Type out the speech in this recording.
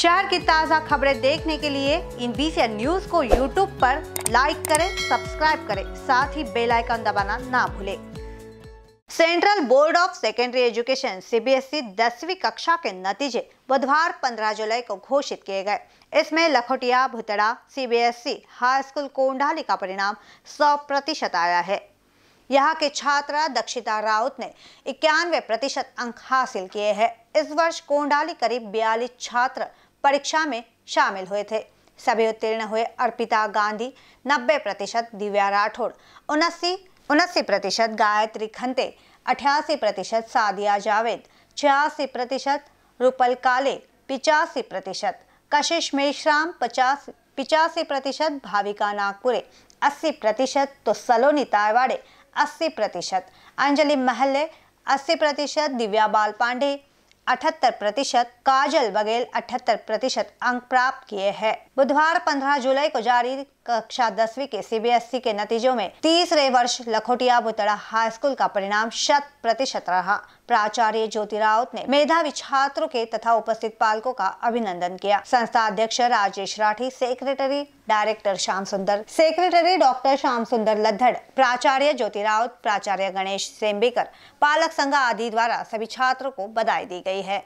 शहर की ताज़ा खबरें देखने के लिए इन बीसी न्यूज को यूट्यूब पर लाइक करें सब्सक्राइब करें साथ ही बेल आइकन दबाना ना भूलें central board of secondary education CBSE दसवीं कक्षा के नतीजे बुधवार 15 जुलाई को घोषित किए गए इसमें Lakhotia Bhutada CBSE high school Kondali का परिणाम 100 प्रतिशत आया है यहाँ के छात्रा दक्षिता राउत ने इक्यानवे प्रतिशत अंक हासिल किए हैं इस वर्ष कोंडाली करीब बयालीस छात्र परीक्षा में शामिल हुए थे सभी उत्तीर्ण हुए अर्पिता गांधी नब्बे प्रतिशत दिव्या राठौड़ उनासी उनासी प्रतिशत गायत्री खंते अठासी प्रतिशत सादिया जावेद छियासी प्रतिशत रूपल काले पिचासी प्रतिशत कशिश मेश्राम पचास पिचासी प्रतिशत भाविका नागपुरे अस्सी प्रतिशत तो सलोनी तायवाड़े अस्सी प्रतिशत अंजलि महल्ले अस्सी प्रतिशत दिव्या बाल पांडे अठहत्तर प्रतिशत काजल बघेल अठहत्तर प्रतिशत अंक प्राप्त किए हैं बुधवार 15 जुलाई को जारी कक्षा दसवीं के सीबीएसई e के नतीजों में तीसरे वर्ष लखोटिया बुतड़ा हाई स्कूल का परिणाम शत प्रतिशत रहा प्राचार्य ज्योति राउत ने मेधावी छात्रों के तथा उपस्थित पालकों का अभिनंदन किया संस्था अध्यक्ष Rajesh Rathi secretary director Shyam Sundar secretary doctor Shyam सुंदर लद्धड़ प्राचार्य ज्योति राउत प्राचार्य गणेश सेम्बेकर पालक संघ आदि द्वारा सभी छात्रों को बधाई दी गई है